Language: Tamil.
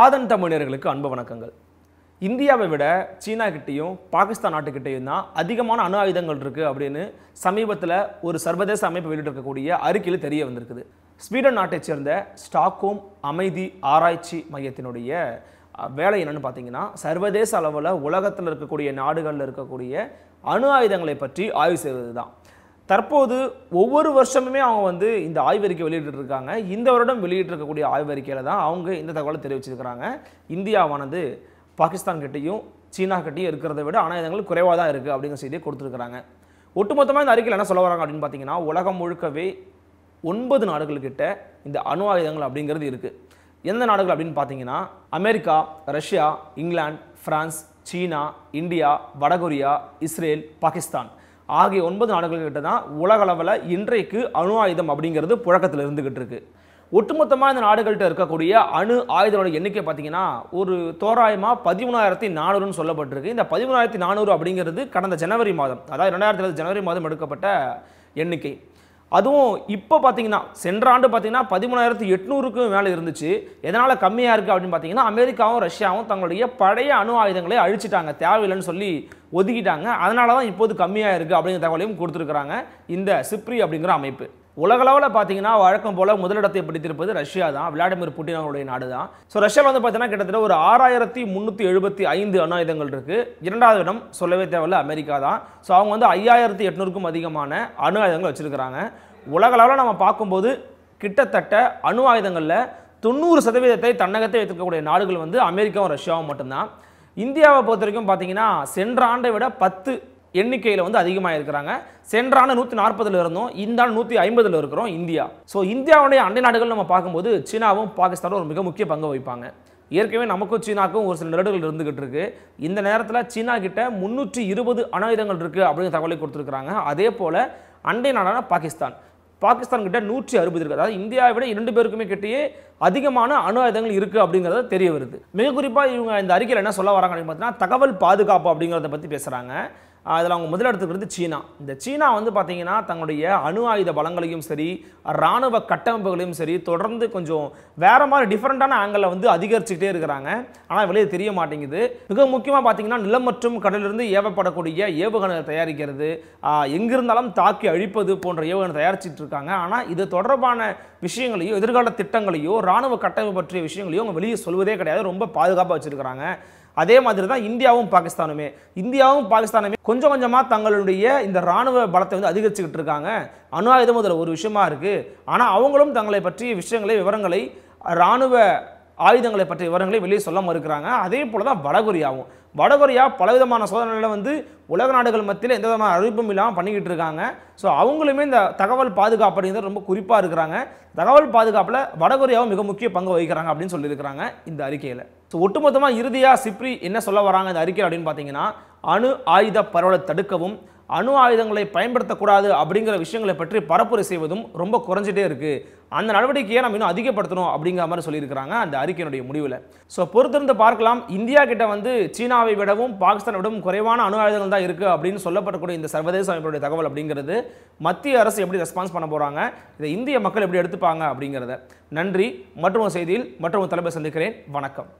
ஆதன் தமிழர்களுக்கு அன்பு வணக்கங்கள் இந்தியாவை விட சீனா கிட்டேயும் பாகிஸ்தான் நாட்டுக்கிட்டேயும் தான் அதிகமான அணு ஆயுதங்கள் இருக்குது அப்படின்னு சமீபத்தில் ஒரு சர்வதேச அமைப்பு வெளியிட்டிருக்கக்கூடிய அறிக்கையில் தெரிய வந்திருக்குது ஸ்வீடன் நாட்டைச் சேர்ந்த ஸ்டாக்ஹோம் அமைதி ஆராய்ச்சி மையத்தினுடைய வேலை என்னென்னு பார்த்தீங்கன்னா சர்வதேச அளவில் உலகத்தில் இருக்கக்கூடிய நாடுகளில் இருக்கக்கூடிய அணு ஆயுதங்களை பற்றி ஆய்வு செய்வது தான் தற்போது ஒவ்வொரு வருஷமுமே அவங்க வந்து இந்த ஆய்வறிக்கை வெளியிட்டு இருக்காங்க இந்த வருடம் வெளியிட்டிருக்கக்கூடிய ஆய்வறிக்கையில் தான் அவங்க இந்த தகவலை தெரிவிச்சிருக்கிறாங்க இந்தியாவானது பாகிஸ்தான் கிட்டேயும் சீனா கிட்டேயும் இருக்கிறத விட ஆனால் குறைவாக தான் இருக்குது அப்படிங்கிற செய்தியை கொடுத்துருக்குறாங்க ஒட்டுமொத்தமாக இந்த அறிக்கையில் என்ன சொல்ல வராங்க அப்படின்னு பார்த்தீங்கன்னா உலகம் முழுக்கவே ஒன்பது நாடுகள்கிட்ட இந்த அணு ஆயுதங்கள் அப்படிங்கிறது இருக்குது எந்த நாடுகள் அப்படின்னு பார்த்தீங்கன்னா America Russia England France China India வடகொரியா இஸ்ரேல் பாகிஸ்தான் ஆகிய ஒன்பது நாடுகள்கிட்ட தான் உலகளவில் இன்றைக்கு அணு ஆயுதம் அப்படிங்கிறது புழக்கத்தில் இருந்துக்கிட்டு இருக்குது ஒட்டுமொத்தமாக இந்த நாடுகள்கிட்ட இருக்கக்கூடிய அணு ஆயுதங்களோட எண்ணிக்கை பார்த்தீங்கன்னா ஒரு தோராயமாக பதிமூணாயிரத்தி நானூறுன்னு சொல்லப்பட்டிருக்கு இந்த பதிமூணாயிரத்தி நானூறு அப்படிங்கிறது கடந்த ஜனவரி மாதம் அதாவது ரெண்டாயிரத்தி ஜனவரி மாதம் எடுக்கப்பட்ட எண்ணிக்கை அதுவும் இப்போ பார்த்தீங்கன்னா சென்ற ஆண்டு பார்த்தீங்கன்னா பதிமூணாயிரத்து எட்நூறுக்கும் மேலே இருந்துச்சு எதனால் கம்மியாக இருக்குது அப்படின்னு பார்த்தீங்கன்னா அமெரிக்காவும் ரஷ்யாவும் தங்களுடைய பழைய அணு ஆயுதங்களை அழிச்சிட்டாங்க தேவையில்லைன்னு சொல்லி ஒதுக்கிட்டாங்க அதனால தான் இப்போது கம்மியாக இருக்குது அப்படிங்கிற தகவலையும் கொடுத்துருக்குறாங்க இந்த சிப்ரி அப்படிங்கிற அமைப்பு உலகளவில் பார்த்தீங்கன்னா வழக்கம் போல் முதலிடத்தை பிடித்திருப்பது ரஷ்யா தான் விளாடிமிர் புட்டின் அவருடைய நாடு தான் ஸோ ரஷ்யாவில் வந்து பார்த்தீங்கன்னா கிட்டத்தட்ட ஒரு ஆறாயிரத்தி முந்நூற்றி எழுபத்தி ஐந்து அணு ஆயுதங்கள் இருக்குது இரண்டாவது இடம் சொல்லவே தேவையில்ல அமெரிக்கா தான் ஸோ அவங்க வந்து ஐயாயிரத்தி எட்நூறுக்கும் அதிகமான அணு ஆயுதங்கள் வச்சுருக்கிறாங்க உலகளவில் நம்ம பார்க்கும்போது கிட்டத்தட்ட அணு ஆயுதங்களில் தொண்ணூறு சதவீதத்தை தன்னகத்தை வைத்திருக்கக்கூடிய நாடுகள் வந்து அமெரிக்காவும் ரஷ்யாவும் மட்டும்தான் இந்தியாவை பொறுத்த வரைக்கும் பார்த்தீங்கன்னா சென்ற ஆண்டை விட பத்து எண்ணிக்கையில் வந்து அதிகமாக இருக்கிறாங்க சென்றான நூற்றி நாற்பதில் இருந்தோம் இந்த ஆண்டு நூற்றி ஐம்பதில் இருக்கிறோம் இந்தியா ஸோ இந்தியாவுடைய அண்டை நாடுகள் நம்ம பார்க்கும்போது சீனாவும் பாகிஸ்தானும் ஒரு மிக முக்கிய பங்கு வகிப்பாங்க ஏற்கனவே நமக்கும் சீனாக்கும் ஒரு சில நெருடுகள் இருந்துகிட்டு இருக்கு இந்த நேரத்தில் சீனா கிட்ட முந்நூற்றி இருபது ஆயுதங்கள் இருக்குது அப்படிங்கிற தகவலை கொடுத்துருக்குறாங்க அதே போல் அண்டை நாடான பாகிஸ்தான் பாகிஸ்தான் கிட்ட நூற்றி அறுபது இருக்குது அதாவது இந்தியாவை விட இரண்டு பேருக்குமே கிட்டேயே அதிகமான அணு ஆயுதங்கள் இருக்குது அப்படிங்கிறத தெரிய வருது மிக குறிப்பாக இவங்க இந்த அறிக்கையில் என்ன சொல்ல வராங்க அப்படின்னு பார்த்தீங்கன்னா தகவல் பாதுகாப்பு அப்படிங்கிறத பற்றி பேசுகிறாங்க அதில் அவங்க முதலிடத்துக்கு சீனா இந்த சீனா வந்து பார்த்திங்கன்னா தங்களுடைய அணு ஆயுத பலங்களையும் சரி இராணுவ கட்டமைப்புகளையும் சரி தொடர்ந்து கொஞ்சம் வேறு மாதிரி டிஃப்ரெண்ட்டான ஆங்கிளில் வந்து அதிகரிச்சுக்கிட்டே இருக்கிறாங்க ஆனால் வெளியே தெரிய மாட்டேங்குது மிக முக்கியமாக பார்த்திங்கன்னா நிலம் மற்றும் கடலிலிருந்து ஏவப்படக்கூடிய ஏவுகணை தயாரிக்கிறது எங்கிருந்தாலும் தாக்கி அழிப்பது போன்ற ஏவுகணை தயாரிச்சுட்டு இருக்காங்க ஆனால் இது தொடர்பான விஷயங்களையோ எதிர்கால திட்டங்களையோ இராணுவ கட்டமைப்பு பற்றிய விஷயங்களையோ அவங்க வெளியே சொல்வதே கிடையாது ரொம்ப பாதுகாப்பாக வச்சுருக்கிறாங்க அதே மாதிரி தான் இந்தியாவும் பாகிஸ்தானுமே இந்தியாவும் பாகிஸ்தானுமே கொஞ்சம் கொஞ்சமாக தங்களுடைய இந்த ராணுவ பலத்தை வந்து அதிகரிச்சுக்கிட்டு இருக்காங்க அணு ஆயுதம் அதில் ஒரு விஷயமா இருக்குது ஆனால் அவங்களும் தங்களை பற்றிய விஷயங்களை விவரங்களை இராணுவ ஆயுதங்களை பற்றிய விவரங்களை வெளியே சொல்ல மறுக்கிறாங்க அதே போல் தான் வடகொரியாவும் வடகொரியா பலவிதமான சோதனைகளை வந்து உலக நாடுகள் மத்தியில் எந்த விதமான அறிவிப்பும் இல்லாமல் பண்ணிக்கிட்டு இருக்காங்க ஸோ அவங்களுமே இந்த தகவல் பாதுகாப்பு அப்படிங்கிறது ரொம்ப குறிப்பாக இருக்கிறாங்க தகவல் பாதுகாப்பில் வடகொரியாவும் மிக முக்கிய பங்கு வகிக்கிறாங்க அப்படின்னு சொல்லியிருக்கிறாங்க இந்த அறிக்கையில் ஸோ ஒட்டுமொத்தமாக இறுதியாக சிப்ரி என்ன சொல்ல வராங்க இந்த அறிக்கை அப்படின்னு பார்த்தீங்கன்னா அணு ஆயுத பரவலை தடுக்கவும் அணு ஆயுதங்களை பயன்படுத்தக்கூடாது அப்படிங்கிற விஷயங்களை பற்றி பரப்புரை செய்வதும் ரொம்ப குறைஞ்சிட்டே இருக்குது அந்த நடவடிக்கையை நம்ம இன்னும் அதிகப்படுத்தணும் அப்படிங்கிற மாதிரி சொல்லியிருக்கிறாங்க அந்த அறிக்கையினுடைய முடிவில் ஸோ பொறுத்திருந்து பார்க்கலாம் இந்தியா கிட்ட வந்து சீனாவை விடவும் பாகிஸ்தானை விடவும் குறைவான அணு ஆயுதங்கள் தான் இருக்குது அப்படின்னு சொல்லப்படக்கூடிய இந்த சர்வதேச அமைப்புடைய தகவல் அப்படிங்கிறது மத்திய அரசு எப்படி ரெஸ்பான்ஸ் பண்ண போகிறாங்க இதை இந்திய மக்கள் எப்படி எடுத்துப்பாங்க அப்படிங்கிறத நன்றி மற்றொரு செய்தியில் மற்றொரு தலைமை சந்திக்கிறேன் வணக்கம்